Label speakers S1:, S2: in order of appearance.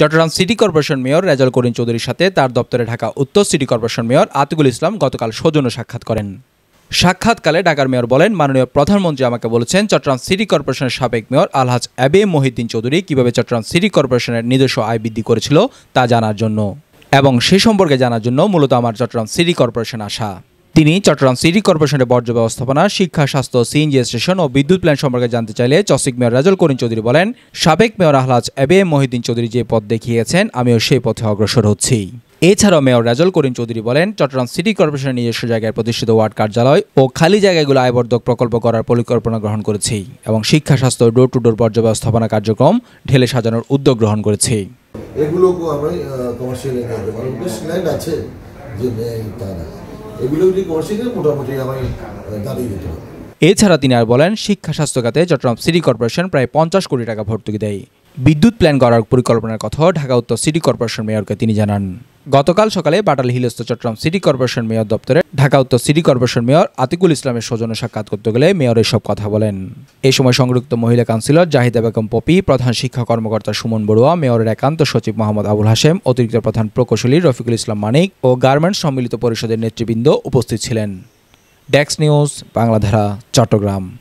S1: Chittagong city corporation mayor Rezaul Karim চৌধুরীর সাথে তার দপ্তরে ঢাকা উত্তর city corporation mayor Atiqul Islam গতকাল সৌজন্য সাক্ষাৎ করেন সাক্ষাৎকালে ঢাকার মেয়র বলেন মাননীয় প্রধানমন্ত্রী আমাকে বলেছেন চট্টগ্রাম সিটি কর্পোরেশনের সাবেক মেয়র আলহাজ অ্যাবে মহিদ্দিন চৌধুরী কীভাবে চট্টগ্রাম সিটি কর্পোরেশনের নিজস্ব আয় বৃদ্ধি করেছিল তা জানার জন্য এবং সে সম্পর্কে জানার জন্য মূলত আমার চট্টগ্রাম সিটি কর্পোরেশন আসা তিনি চট্টগ্রাম সিটি কর্পোরেশনের বর্জ্য ব্যবস্থাপনা শিক্ষা স্বাস্থ্য সিএনজি স্টেশন ও বিদ্যুৎ প্ল্যান সম্পর্কে জানতে চাইলে চসিক মেয়র রাজল করিম চৌধুরী বলেন সাবেক মেয়র আহলাজ এবে মহিউদ্দিন চৌধুরী যে পথ দেখিয়েছেন আমিও সেই পথে অগ্রসর হচ্ছি এছাড়াও মেয়র রাজল করিম চৌধুরী বলেন চট্টগ্রাম সিটি কর্পোরেশনের নিজস্ব জায়গায় প্রতিষ্ঠিত ওয়ার্ড কার্যালয় ও খালি জায়গাগুলো আয়বর্ধক প্রকল্প করার পরিকল্পনা গ্রহণ করেছি এবং শিক্ষা স্বাস্থ্য ডোর টু ডোর বর্জ্য ব্যবস্থাপনা কার্যক্রম ঢেলে সাজানোর উদ্যোগ গ্রহণ করেছি
S2: আছে যে
S1: এছাড়া তিনি আর বলেন শিক্ষা স্বাস্থ্য খাতে চট্টগ্রাম সিটি কর্পোরেশন প্রায় পঞ্চাশ কোটি টাকা ভর্তুকি দেয় বিদ্যুৎ প্ল্যান করার পরিকল্পনার কথাও ঢাকা উত্তর সিটি কর্পোরেশন মেয়রকে তিনি জানান গতকাল সকালে বাটাল হিলস্থ চট্টগ্রাম সিটি কর্পোরেশন মেয়র দপ্তরে ঢাকা উত্তর সিটি কর্পোরেশন মেয়র আতিকুল ইসলামের সৌজন্য সাক্ষাৎ করতে গেলে মেয়র এসব কথা বলেন এ সময় সংযুক্ত মহিলা কাউন্সিলর জাহিদা বেগম পপি প্রধান শিক্ষা কর্মকর্তা সুমন বড়ুয়া মেয়রের একান্ত সচিব মোহাম্মদ আবুল হাসেম অতিরিক্ত প্রধান প্রকৌশলী রফিকুল ইসলাম মানিক ও গার্মেন্টস সম্মিলিত পরিষদের নেতৃবৃন্দ উপস্থিত ছিলেন ডেক্স নিউজ বাংলাধারা চট্টগ্রাম